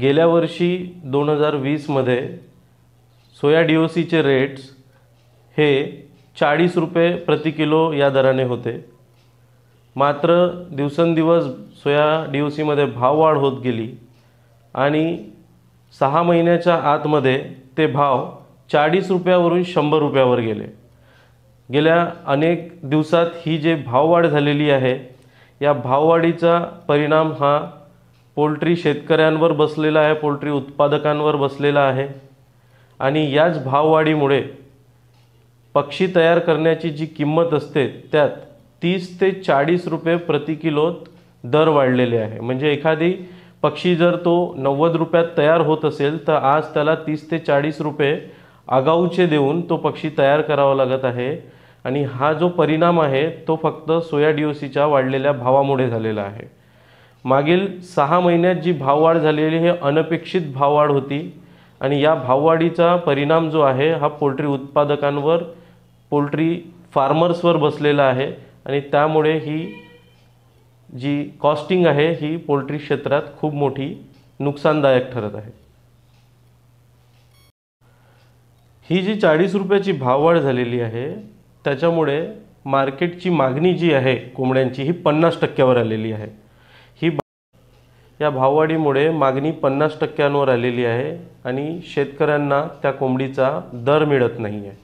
गेल्या वर्षी दोन हजार वीसमध्ये सोया डी ओ सीचे रेट्स हे चाळीस रुपये प्रति किलो या दराने होते मात्र दिवसेंदिवस सोया डी ओ सीमध्ये भाववाढ होत गेली आणि सहा महिन्याच्या आतमध्ये ते भाव चाळीस रुपयावरून शंभर रुपयावर गेले गेल्या अनेक दिवसात ही जे भाववाढ झालेली आहे या भाववाढीचा परिणाम हा पोल्ट्री शेतकऱ्यांवर बसलेला आहे पोल्ट्री उत्पादकांवर बसलेला आहे आणि याच भाववाढीमुळे पक्षी तयार करण्याची जी किंमत असते त्यात तीस ते चाळीस रुपये प्रति किलोत दर वाढलेले आहे म्हणजे एखादी पक्षी जर तो नव्वद रुपयात तयार होत असेल तर आज त्याला तीस ते चाळीस रुपये आगाऊचे देऊन तो पक्षी तयार करावा लागत आहे आणि हा जो परिणाम आहे तो फक्त सोया डी ओ सीच्या वाढलेल्या भावामुळे झालेला आहे मागील सहा महिन्यात जी भाववाढ झालेली हे अनपेक्षित भाववाढ होती आणि या भाववाढीचा परिणाम जो आहे हा पोल्ट्री उत्पादकांवर पोल्ट्री फार्मर्सवर बसलेला आहे आणि त्यामुळे ही जी कॉस्टिंग आहे ही पोल्ट्री क्षेत्रात खूप मोठी नुकसानदायक ठरत आहे ही जी चाळीस रुपयाची भाववाढ झालेली आहे त्याच्यामुळे मार्केटची मागणी जी आहे कोंबड्यांची ही पन्नास टक्क्यावर आलेली आहे या भाववाढीमुळे मागणी पन्नास टक्क्यांवर आलेली आहे आणि शेतकऱ्यांना त्या कोंबडीचा दर मिळत नाही आहे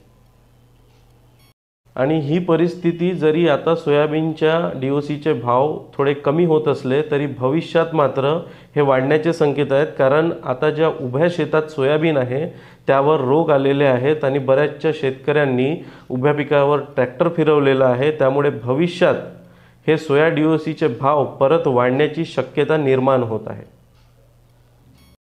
आणि ही परिस्थिती जरी आता सोयाबीनच्या डी ओ सीचे भाव थोडे कमी होत असले तरी भविष्यात मात्र हे वाढण्याचे संकेत आहेत कारण आता ज्या उभ्या शेतात सोयाबीन आहे त्यावर रोग आलेले आहेत आणि बऱ्याचशा शेतकऱ्यांनी उभ्या पिकावर ट्रॅक्टर फिरवलेला आहे त्यामुळे भविष्यात हे सोया डीओसीचे भाव परत वाढण्याची शक्यता निर्माण होत आहे